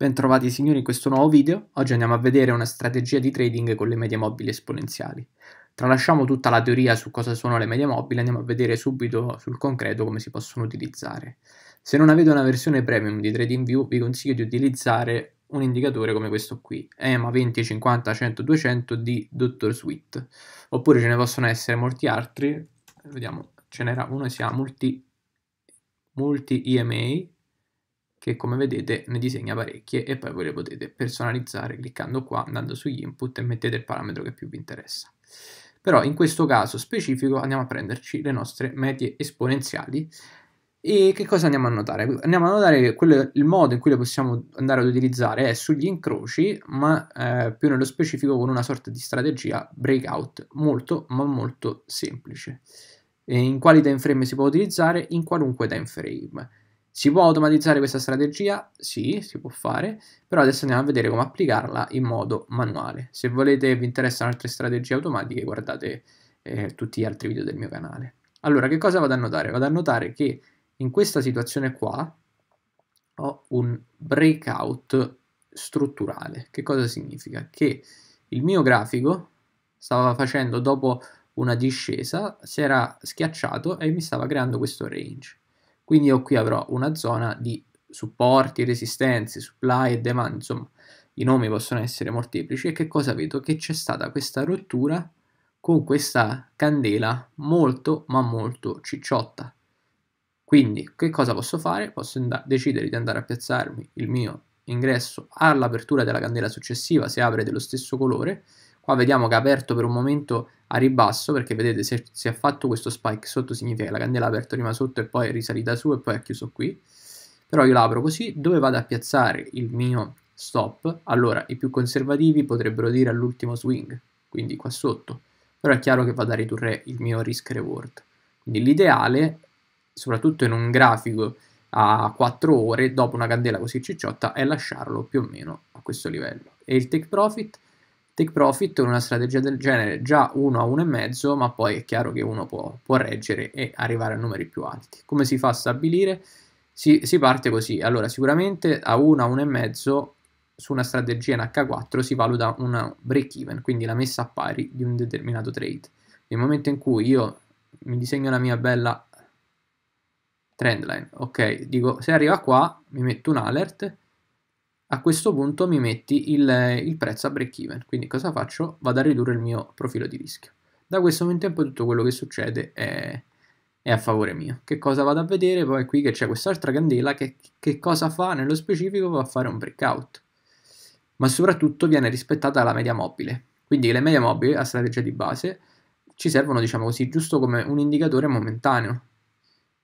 Bentrovati signori in questo nuovo video, oggi andiamo a vedere una strategia di trading con le medie mobili esponenziali. Tralasciamo tutta la teoria su cosa sono le medie mobili, andiamo a vedere subito sul concreto come si possono utilizzare. Se non avete una versione premium di TradingView vi consiglio di utilizzare un indicatore come questo qui, EMA 20, 50, 100, 200 di Dr. Sweet, oppure ce ne possono essere molti altri, vediamo, ce n'era uno che si chiama Multi, multi EMA, che come vedete ne disegna parecchie e poi voi le potete personalizzare cliccando qua, andando sugli input e mettete il parametro che più vi interessa. Però in questo caso specifico andiamo a prenderci le nostre medie esponenziali e che cosa andiamo a notare? Andiamo a notare che quello, il modo in cui le possiamo andare ad utilizzare è sugli incroci, ma eh, più nello specifico con una sorta di strategia breakout molto ma molto semplice. E in quali time frame si può utilizzare? In qualunque time frame. Si può automatizzare questa strategia? Sì, si può fare, però adesso andiamo a vedere come applicarla in modo manuale. Se volete vi interessano altre strategie automatiche guardate eh, tutti gli altri video del mio canale. Allora, che cosa vado a notare? Vado a notare che in questa situazione qua ho un breakout strutturale. Che cosa significa? Che il mio grafico stava facendo dopo una discesa, si era schiacciato e mi stava creando questo range. Quindi io qui avrò una zona di supporti, resistenze, supply e demand, insomma i nomi possono essere molteplici e che cosa vedo? Che c'è stata questa rottura con questa candela molto ma molto cicciotta. Quindi che cosa posso fare? Posso decidere di andare a piazzarmi il mio ingresso all'apertura della candela successiva se apre dello stesso colore. Qua vediamo che ha aperto per un momento a ribasso perché vedete se, se, ha fatto questo spike sotto significa che la candela ha aperto prima sotto e poi è risalita su e poi ha chiuso qui però io l'apro così dove vado a piazzare il mio stop allora i più conservativi potrebbero dire all'ultimo swing quindi qua sotto però è chiaro che vado a ridurre il mio risk reward quindi l'ideale soprattutto in un grafico a 4 ore dopo una candela così cicciotta è lasciarlo più o meno a questo livello e il take profit Take profit con una strategia del genere già 1 a 1,5, ma poi è chiaro che uno può, può, reggere e arrivare a numeri più alti. Come si fa a stabilire? Si, si parte così. Allora, sicuramente a 1 a 1,5 su una strategia in H4 si valuta un break even, quindi la messa a pari di un determinato trade. Nel momento in cui io mi disegno la mia bella trendline, ok, dico se arriva qua mi metto un alert a questo punto mi metti il, il prezzo a break even. Quindi cosa faccio? Vado a ridurre il mio profilo di rischio. Da questo momento in poi tutto quello che succede è, è, a favore mio. Che cosa vado a vedere? Poi qui che c'è quest'altra candela che, che cosa fa nello specifico? Va a fare un breakout. Ma soprattutto viene rispettata la media mobile. Quindi le media mobile, la strategia di base, ci servono, diciamo così, giusto come un indicatore momentaneo.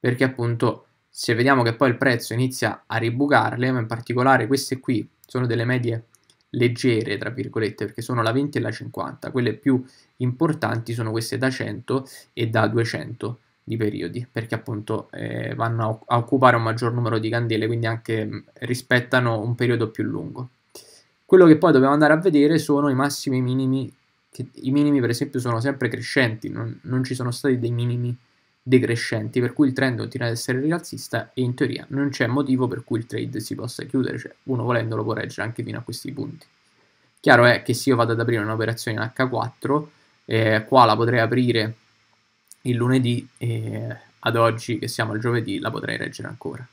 Perché appunto se vediamo che poi il prezzo inizia a ribucarle, ma in particolare queste qui sono delle medie leggere, tra virgolette, perché sono la 20 e la 50, quelle più importanti sono queste da 100 e da 200 di periodi, perché appunto eh, vanno a, occupare un maggior numero di candele, quindi anche mm, rispettano un periodo più lungo. Quello che poi dobbiamo andare a vedere sono i massimi e i minimi, che i minimi per esempio sono sempre crescenti, non, non ci sono stati dei minimi decrescenti, per cui il trend continua ad essere rialzista e in teoria non c'è motivo per cui il trade si possa chiudere, cioè uno volendolo può reggere anche fino a questi punti. Chiaro è che se io vado ad aprire un'operazione in H4, eh, qua la potrei aprire il lunedì e ad oggi che siamo al giovedì la potrei reggere ancora.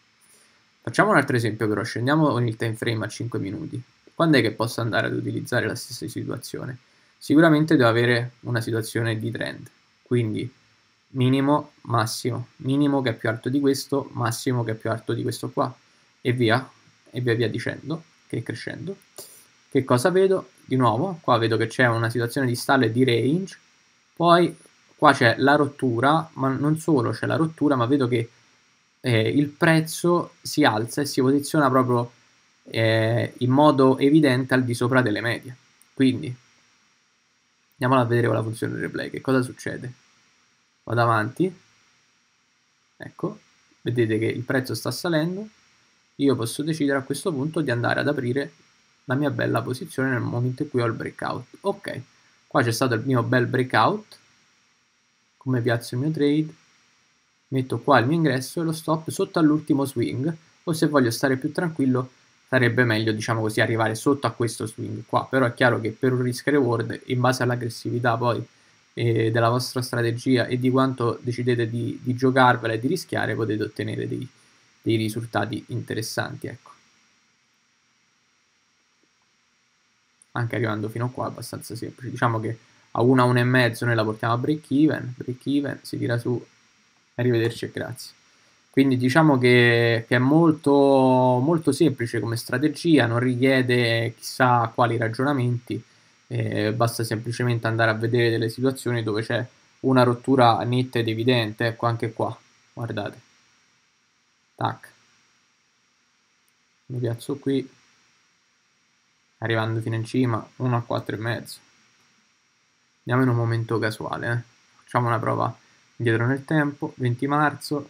Facciamo un altro esempio però, scendiamo con il time frame a 5 minuti. Quando è che posso andare ad utilizzare la stessa situazione? Sicuramente devo avere una situazione di trend, quindi minimo, massimo, minimo che è più alto di questo, massimo che è più alto di questo qua, e via, e via via dicendo, che crescendo. Che cosa vedo? Di nuovo, qua vedo che c'è una situazione di stallo e di range, poi qua c'è la rottura, ma non solo c'è la rottura, ma vedo che eh, il prezzo si alza e si posiziona proprio eh, in modo evidente al di sopra delle medie. Quindi, andiamola a vedere con la funzione replay, che cosa succede? vado avanti, ecco, vedete che il prezzo sta salendo, io posso decidere a questo punto di andare ad aprire la mia bella posizione nel momento in cui ho il breakout. Ok, qua c'è stato il mio bel breakout, come piazzo il mio trade, metto qua il mio ingresso e lo stop sotto all'ultimo swing, o se voglio stare più tranquillo sarebbe meglio, diciamo così, arrivare sotto a questo swing qua, però è chiaro che per un risk reward, in base all'aggressività poi eh, della vostra strategia e di quanto decidete di, di giocarvela e di rischiare, potete ottenere dei, dei risultati interessanti. Ecco. Anche arrivando fino a qua è abbastanza semplice. Diciamo che a 1 a e mezzo noi la portiamo a break even, break even, si tira su, arrivederci e grazie. Quindi diciamo che, che è molto, molto semplice come strategia, non richiede chissà quali ragionamenti eh, basta semplicemente andare a vedere delle situazioni dove c'è una rottura netta ed evidente, ecco anche qua, guardate, tac, mi piazzo qui, arrivando fino in cima, 1 a 4 e mezzo, andiamo in un momento casuale, eh. facciamo una prova indietro nel tempo, 20 marzo,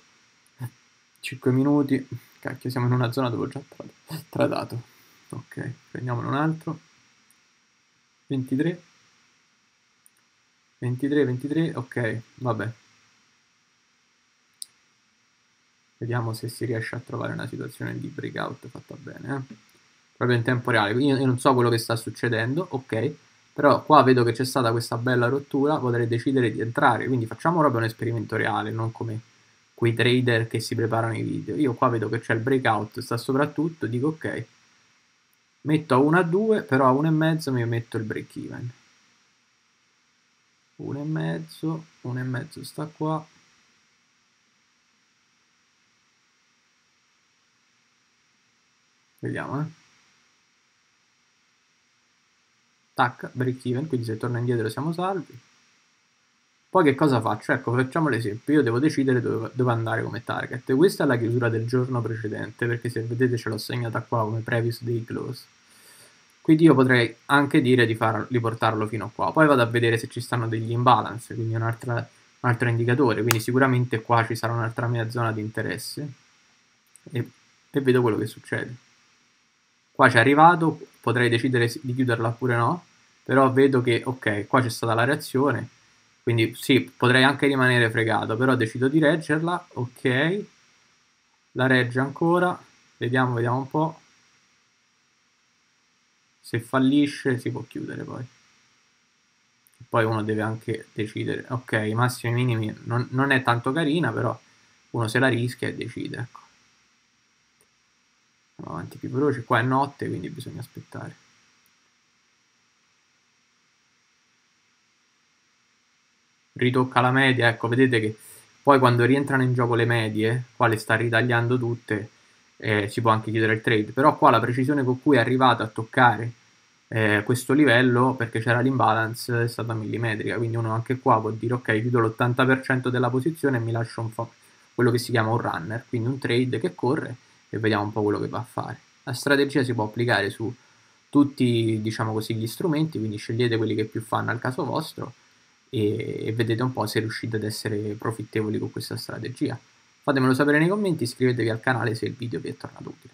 5 minuti, cacchio siamo in una zona dove ho già tradato, ok, prendiamone un altro, 23 23 23 ok vabbè vediamo se si riesce a trovare una situazione di breakout fatta bene eh? proprio in tempo reale io, io non so quello che sta succedendo ok però qua vedo che c'è stata questa bella rottura potrei decidere di entrare quindi facciamo proprio un esperimento reale non come quei trader che si preparano i video io qua vedo che c'è il breakout sta soprattutto dico ok metto a 1 a 2 però a 1 e mezzo mi metto il break even 1 e mezzo 1 e mezzo sta qua vediamo eh tac break even quindi se torno indietro siamo salvi poi che cosa faccio? Ecco, facciamo l'esempio, io devo decidere dove, dove andare come target. Questa è la chiusura del giorno precedente, perché se vedete ce l'ho segnata qua come previous day close. Quindi io potrei anche dire di, far, di portarlo fino a qua. Poi vado a vedere se ci stanno degli imbalance, quindi un altro, un altro indicatore. Quindi sicuramente qua ci sarà un'altra mia zona di interesse. E, e vedo quello che succede. Qua c'è arrivato, potrei decidere di chiuderla oppure no, però vedo che, ok, qua c'è stata la reazione, quindi sì, potrei anche rimanere fregato, però decido di reggerla, ok. La regge ancora, vediamo, vediamo un po'. Se fallisce si può chiudere poi. Poi uno deve anche decidere, ok, i massimi e i minimi non, non, è tanto carina, però uno se la rischia e decide, ecco. Andiamo avanti più veloce, qua è notte, quindi bisogna aspettare. ritocca la media, ecco vedete che poi quando rientrano in gioco le medie, qua le sta ritagliando tutte, eh, si può anche chiudere il trade, però qua la precisione con cui è arrivato a toccare eh, questo livello, perché c'era l'imbalance, è stata millimetrica, quindi uno anche qua può dire ok chiudo l'80% della posizione e mi lascio quello che si chiama un runner, quindi un trade che corre e vediamo un po' quello che va a fare. La strategia si può applicare su tutti diciamo così, gli strumenti, quindi scegliete quelli che più fanno al caso vostro e, e vedete un po' se riuscite ad essere profittevoli con questa strategia. Fatemelo sapere nei commenti, iscrivetevi al canale se il video vi è tornato utile.